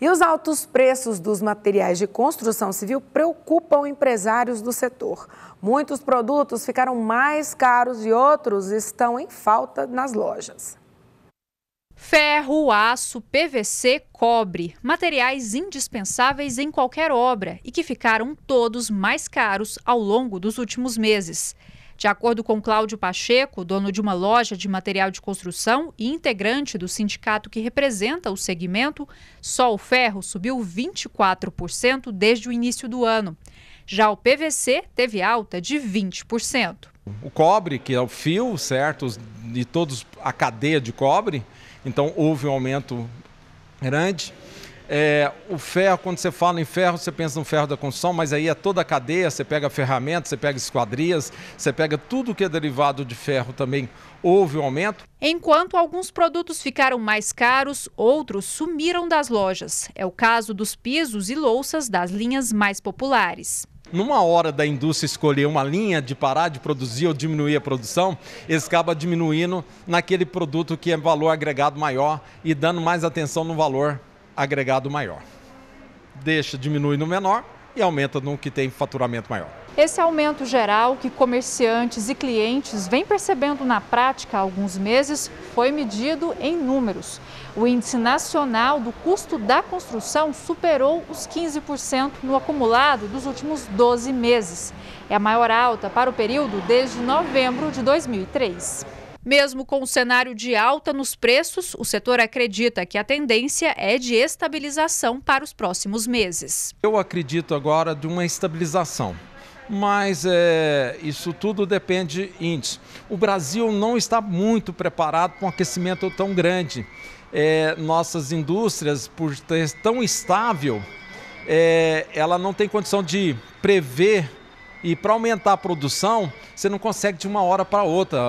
E os altos preços dos materiais de construção civil preocupam empresários do setor. Muitos produtos ficaram mais caros e outros estão em falta nas lojas. Ferro, aço, PVC, cobre, materiais indispensáveis em qualquer obra e que ficaram todos mais caros ao longo dos últimos meses. De acordo com Cláudio Pacheco, dono de uma loja de material de construção e integrante do sindicato que representa o segmento, só o ferro subiu 24% desde o início do ano. Já o PVC teve alta de 20%. O cobre, que é o fio, certo, de todos a cadeia de cobre, então houve um aumento grande. É, o ferro, quando você fala em ferro, você pensa no ferro da construção, mas aí é toda a cadeia, você pega ferramentas, você pega esquadrias, você pega tudo que é derivado de ferro também, houve um aumento. Enquanto alguns produtos ficaram mais caros, outros sumiram das lojas. É o caso dos pisos e louças das linhas mais populares. Numa hora da indústria escolher uma linha de parar de produzir ou diminuir a produção, eles acabam diminuindo naquele produto que é valor agregado maior e dando mais atenção no valor agregado maior. Deixa, diminui no menor e aumenta no que tem faturamento maior. Esse aumento geral que comerciantes e clientes vêm percebendo na prática há alguns meses foi medido em números. O índice nacional do custo da construção superou os 15% no acumulado dos últimos 12 meses. É a maior alta para o período desde novembro de 2003. Mesmo com o cenário de alta nos preços, o setor acredita que a tendência é de estabilização para os próximos meses. Eu acredito agora de uma estabilização mas é, isso tudo depende de índice. O Brasil não está muito preparado para um aquecimento tão grande. É, nossas indústrias, por ser tão estável, é, ela não tem condição de prever e para aumentar a produção, você não consegue de uma hora para outra.